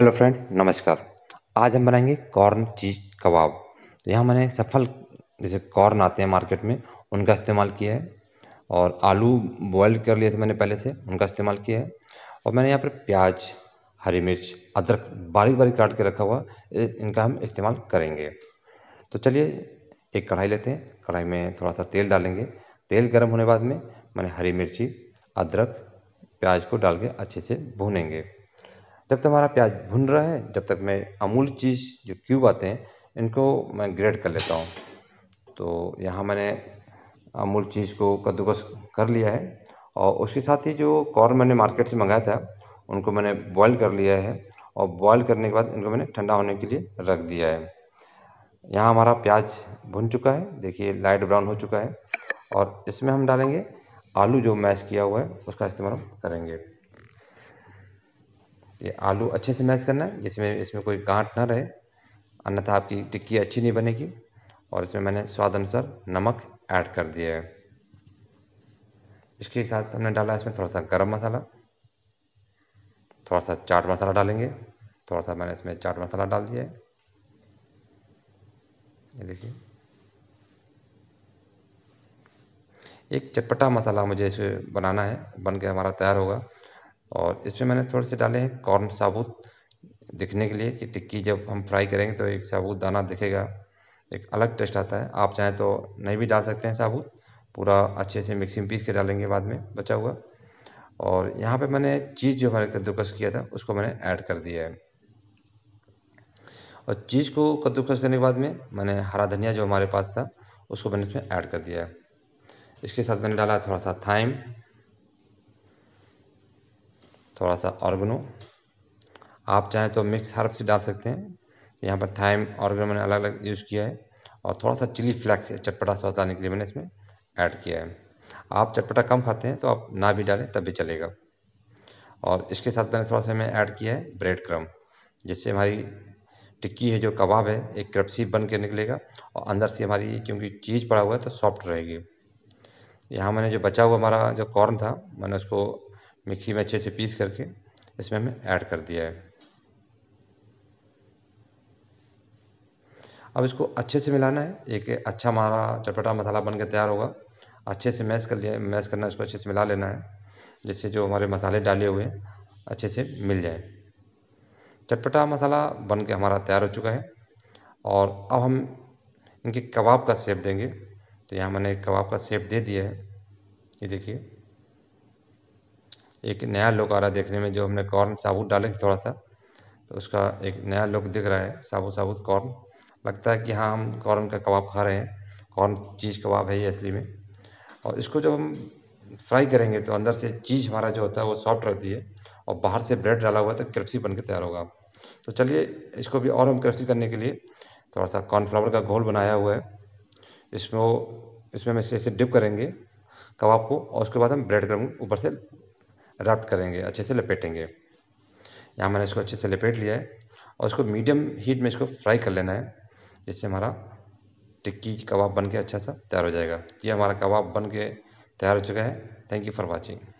hello friend नमस्कार आज हम बनाएंगे कॉर्न चीज़ कबाब तो यहाँ मैंने सफल जैसे कॉर्न आते हैं मार्केट में उनका इस्तेमाल किया है और आलू बॉयल कर लिए थे मैंने पहले से उनका इस्तेमाल किया है और मैंने यहाँ पर प्याज हरी मिर्च अदरक बारीक बारीक काट के रखा हुआ इनका हम इस्तेमाल करेंगे तो चलिए एक कढ़ाई लेते हैं कढ़ाई में थोड़ा सा तेल डालेंगे तेल गर्म होने बाद में मैंने हरी मिर्ची अदरक प्याज को डाल के अच्छे से भूनेंगे जब तक हमारा प्याज भुन रहा है जब तक मैं अमूल चीज़ जो क्यूब आते हैं इनको मैं ग्रेड कर लेता हूँ तो यहाँ मैंने अमूल चीज़ को कद्दूकस कर लिया है और उसके साथ ही जो कॉर्न मैंने मार्केट से मंगाया था उनको मैंने बॉईल कर लिया है और बॉईल करने के बाद इनको मैंने ठंडा होने के लिए रख दिया है यहाँ हमारा प्याज भुन चुका है देखिए लाइट ब्राउन हो चुका है और इसमें हम डालेंगे आलू जो मैश किया हुआ है उसका इस्तेमाल करेंगे ये आलू अच्छे से मैश करना है जिसमें इसमें कोई गांठ ना रहे अन्यथा आपकी टिक्की अच्छी नहीं बनेगी और इसमें मैंने स्वाद अनुसार नमक ऐड कर दिया है इसके साथ हमने डाला इसमें थोड़ा सा गरम मसाला थोड़ा सा चाट मसाला डालेंगे थोड़ा सा मैंने इसमें चाट मसाला डाल दिया है ये देखिए एक चटपटा मसाला मुझे इसे बनाना है बन के हमारा तैयार होगा और इसमें मैंने थोड़े से डाले हैं कॉर्न साबुत दिखने के लिए कि टिक्की जब हम फ्राई करेंगे तो एक साबुत दाना दिखेगा एक अलग टेस्ट आता है आप चाहें तो नहीं भी डाल सकते हैं साबुत पूरा अच्छे से मिक्सी में पीस के डालेंगे बाद में बचा हुआ और यहाँ पे मैंने चीज़ जो हमारे कद्दूकस किया था उसको मैंने ऐड कर दिया है और चीज़ को कद्दूकस करने के बाद में मैंने हरा धनिया जो हमारे पास था उसको मैंने इसमें ऐड कर दिया है इसके साथ मैंने डाला थोड़ा सा थाइम थोड़ा सा ऑर्गनो आप चाहें तो मिक्स हर्ब से डाल सकते हैं यहाँ पर थाइम ऑर्गनो मैंने अलग अलग यूज़ किया है और थोड़ा सा चिली फ्लैक्स चटपटा सा बताने के लिए मैंने इसमें ऐड किया है आप चटपटा कम खाते हैं तो आप ना भी डालें तब भी चलेगा और इसके साथ मैंने थोड़ा सा मैं ऐड किया है ब्रेड क्रम जिससे हमारी टिक्की है जो कबाब है एक क्रपसी बन के निकलेगा और अंदर से हमारी क्योंकि चीज़ पड़ा हुआ है तो सॉफ्ट रहेगी यहाँ मैंने जो बचा हुआ हमारा जो कॉर्न था मैंने उसको मिक्सी में अच्छे से पीस करके इसमें हमें ऐड कर दिया है अब इसको अच्छे से मिलाना है एक अच्छा हमारा चटपटा मसाला बन के तैयार होगा अच्छे से मैश कर लिया मैश करना इसको अच्छे से मिला लेना है जिससे जो हमारे मसाले डाले हुए हैं अच्छे से मिल जाए चटपटा मसाला बन के हमारा तैयार हो चुका है और अब हम इनके कबाब का सेप देंगे तो यहाँ मैंने कबाब का सेप दे दिया है ये देखिए एक नया लुक आ रहा है देखने में जो हमने कॉर्न साबुत डाले थोड़ा सा तो उसका एक नया लुक दिख रहा है साबुत साबुत कॉर्न लगता है कि हाँ हम कॉर्न का कबाब खा रहे हैं कॉर्न चीज़ कबाब है ये असली में और इसको जब हम फ्राई करेंगे तो अंदर से चीज़ हमारा जो होता है वो सॉफ्ट रहती है और बाहर से ब्रेड डाला हुआ है तो क्रप्सी बन के तैयार होगा तो चलिए इसको भी और हम क्रप्सी करने के लिए थोड़ा सा कॉर्नफ्लावर का घोल बनाया हुआ है इसमें वो इसमें हम इसे डिप करेंगे कबाब को और उसके बाद हम ब्रेड क्रम ऊपर से रब करेंगे अच्छे से लपेटेंगे यहाँ मैंने इसको अच्छे से लपेट लिया है और इसको मीडियम हीट में इसको फ्राई कर लेना है जिससे हमारा टिक्की कबाब बन के अच्छा सा तैयार हो जाएगा ये हमारा कबाब बन के तैयार हो चुका है थैंक यू फॉर वॉचिंग